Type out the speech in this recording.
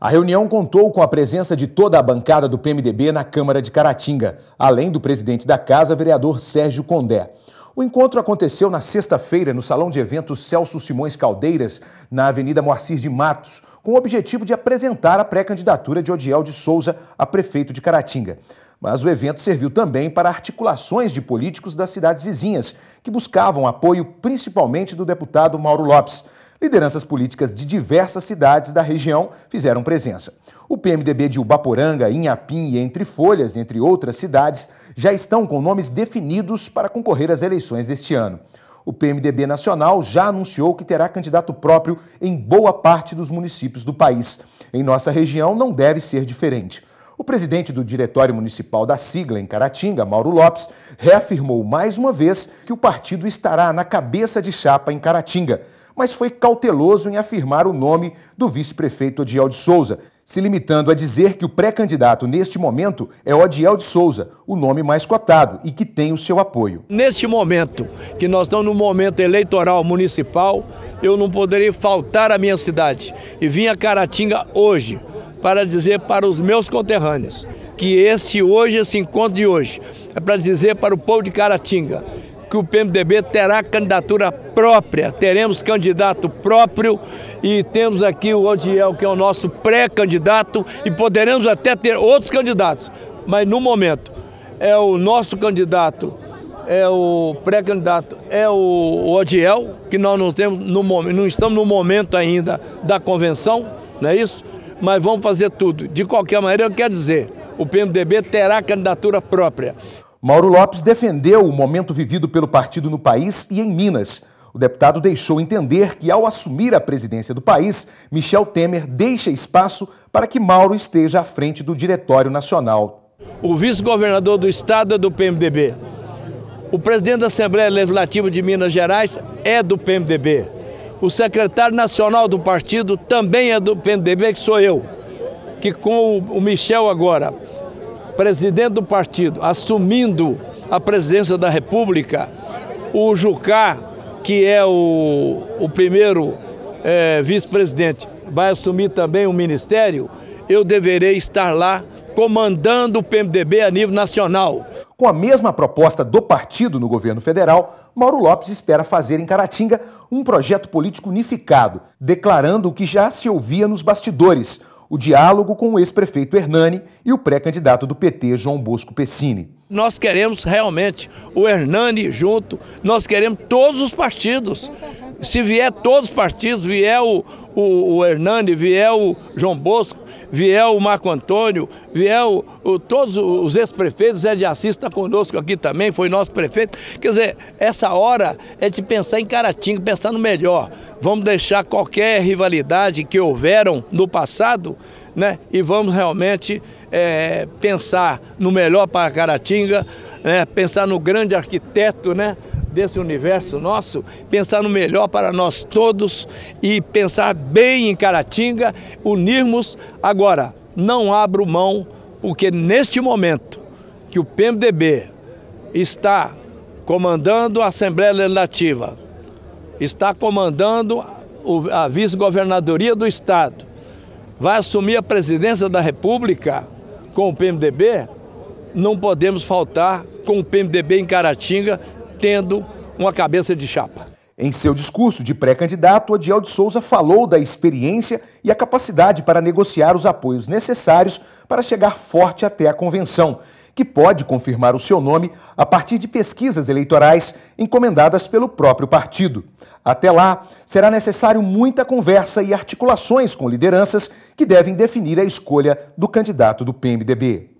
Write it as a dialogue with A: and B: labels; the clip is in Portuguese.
A: A reunião contou com a presença de toda a bancada do PMDB na Câmara de Caratinga, além do presidente da casa, vereador Sérgio Condé. O encontro aconteceu na sexta-feira no Salão de Eventos Celso Simões Caldeiras, na Avenida Moacir de Matos, com o objetivo de apresentar a pré-candidatura de Odiel de Souza a prefeito de Caratinga. Mas o evento serviu também para articulações de políticos das cidades vizinhas, que buscavam apoio principalmente do deputado Mauro Lopes. Lideranças políticas de diversas cidades da região fizeram presença. O PMDB de Ubaporanga, Inhapim e Entre Folhas, entre outras cidades, já estão com nomes definidos para concorrer às eleições deste ano. O PMDB nacional já anunciou que terá candidato próprio em boa parte dos municípios do país. Em nossa região não deve ser diferente. O presidente do Diretório Municipal da sigla em Caratinga, Mauro Lopes, reafirmou mais uma vez que o partido estará na cabeça de chapa em Caratinga, mas foi cauteloso em afirmar o nome do vice-prefeito Odiel de Souza, se limitando a dizer que o pré-candidato neste momento é Odiel de Souza, o nome
B: mais cotado e que tem o seu apoio. Neste momento, que nós estamos no momento eleitoral municipal, eu não poderia faltar à minha cidade e vim a Caratinga hoje para dizer para os meus conterrâneos que esse hoje, esse encontro de hoje, é para dizer para o povo de Caratinga que o PMDB terá candidatura própria, teremos candidato próprio e temos aqui o Odiel, é que é o nosso pré-candidato, e poderemos até ter outros candidatos, mas no momento é o nosso candidato, é o pré-candidato, é o Odiel, que nós não temos no momento, não estamos no momento ainda da convenção, não é isso? mas vamos fazer tudo. De qualquer maneira, eu quero dizer, o PMDB terá candidatura própria.
A: Mauro Lopes defendeu o momento vivido pelo partido no país e em Minas. O deputado deixou entender que, ao assumir a presidência do país, Michel Temer deixa espaço
B: para que Mauro esteja à frente do Diretório Nacional. O vice-governador do estado é do PMDB. O presidente da Assembleia Legislativa de Minas Gerais é do PMDB. O secretário nacional do partido também é do PNDB, que sou eu, que com o Michel agora, presidente do partido, assumindo a presidência da República, o Jucá, que é o, o primeiro é, vice-presidente, vai assumir também o ministério, eu deverei estar lá comandando o PMDB a nível nacional.
A: Com a mesma proposta do partido no governo federal, Mauro Lopes espera fazer em Caratinga um projeto político unificado, declarando o que já se ouvia nos bastidores: o diálogo com o ex-prefeito Hernani e o pré-candidato do PT, João Bosco Pessini.
B: Nós queremos realmente o Hernani junto, nós queremos todos os partidos se vier todos os partidos, vier o, o, o Hernani, vier o João Bosco, vier o Marco Antônio, vier o, o todos os ex-prefeitos, Zé de Assis está conosco aqui também, foi nosso prefeito. Quer dizer, essa hora é de pensar em Caratinga, pensar no melhor. Vamos deixar qualquer rivalidade que houveram no passado, né? E vamos realmente é, pensar no melhor para Caratinga, né? pensar no grande arquiteto né? desse universo nosso, pensar no melhor para nós todos e pensar bem em Caratinga, unirmos. Agora, não abro mão, porque neste momento que o PMDB está comandando a Assembleia Legislativa, está comandando a vice-governadoria do Estado, vai assumir a presidência da República com o PMDB, não podemos faltar com o PMDB em Caratinga tendo uma cabeça de chapa. Em seu
A: discurso de pré-candidato, Odiel de Souza falou da experiência e a capacidade para negociar os apoios necessários para chegar forte até a convenção, que pode confirmar o seu nome a partir de pesquisas eleitorais encomendadas pelo próprio partido. Até lá, será necessário muita conversa e articulações com lideranças que devem definir a escolha do candidato do PMDB.